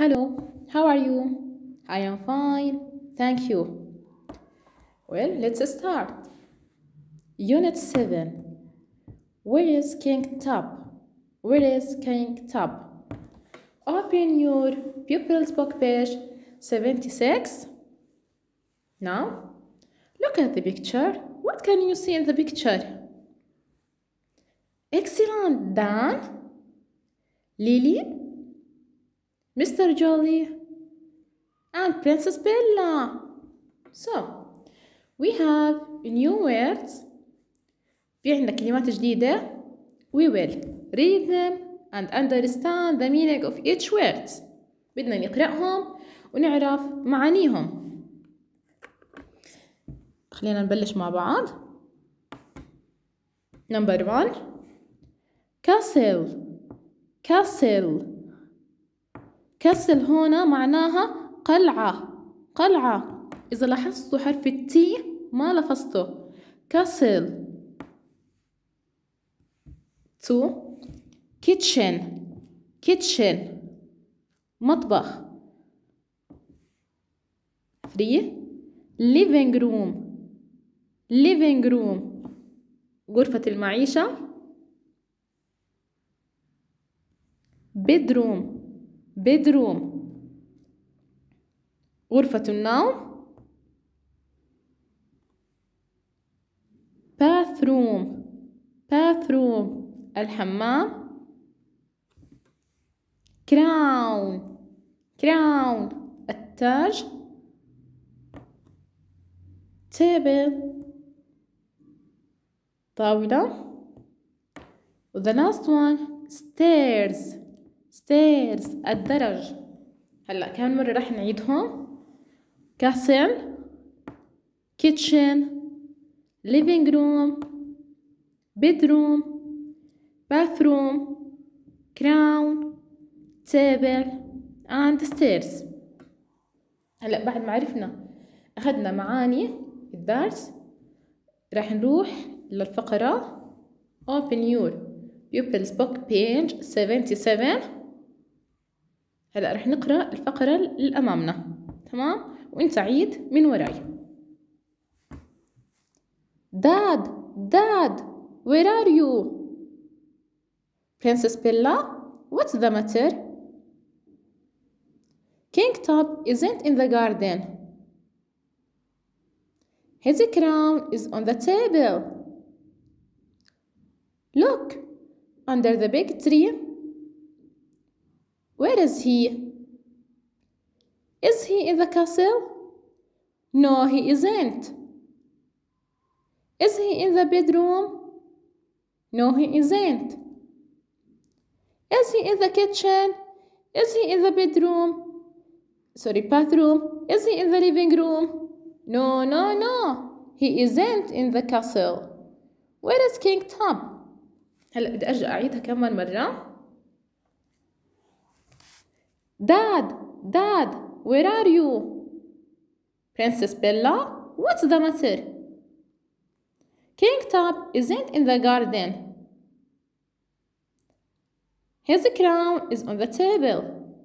Hello, how are you? I am fine, thank you. Well, let's start. Unit 7. Where is King Top? Where is King Top? Open your pupil's book page 76. Now, look at the picture. What can you see in the picture? Excellent, Dan. Lily Mr. Jolly and Princess Bella. So, we have new words. في عندنا كلمات جديدة. We will read them and understand the meaning of each word. بدنا نقرأهم ونعرف معانيهم. خلينا نبلش مع بعض. Number one. Castle. Castle. كسل هنا معناها قلعة قلعة إذا لاحظتوا حرف التي ما لفظته كسل تو كيتشن كيتشن مطبخ ثري ليفينج روم ليفينج روم غرفة المعيشة bedroom bedroom غرفة النوم bathroom bathroom الحمام crown crown التاج table طاولة و the last one stairs stairs الدرج هلا كمان مره رح نعيدهم كاسل كيتشن ليفينج روم بيدروم باثروم كراون تابل اند ستيرز هلا بعد ما عرفنا اخذنا معاني الدرس راح نروح للفقره open your pupils book page 77 هلا رح نقرا الفقره اللي امامنا تمام وانت عيد من وراي داد داد where are you princess bella what's the matter king top isn't in the garden his crown is on the table look under the big tree Where is he? Is he in the castle? No, he isn't. Is he in the bedroom? No, he isn't. Is he in the kitchen? Is he in the bedroom? Sorry, bathroom. Is he in the living room? No, no, no. He isn't in the castle. Where is King Tom? هلا بدي ارجع اعيدها كمان مره Dad, Dad, where are you? Princess Bella, what's the matter? King Top isn't in the garden. His crown is on the table.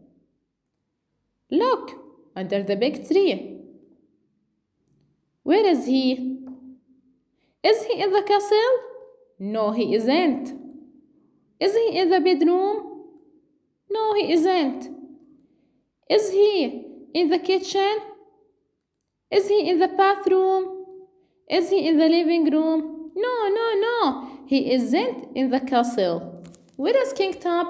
Look, under the big tree. Where is he? Is he in the castle? No, he isn't. Is he in the bedroom? No, he isn't. Is he in the kitchen? Is he in the bathroom? Is he in the living room? No, no, no. He isn't in the castle. Where is King Tub?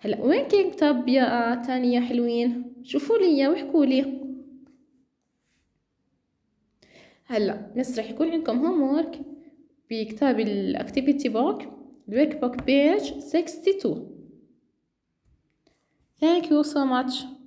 هلا وين كينج توب يا تاني يا حلوين شوفوا لي اياه واحكوا لي هلا مس رح يكون عندكم هوم وورك بكتاب الاكتيفيتي بوك الورك بوك بيج 62 Thank you so much.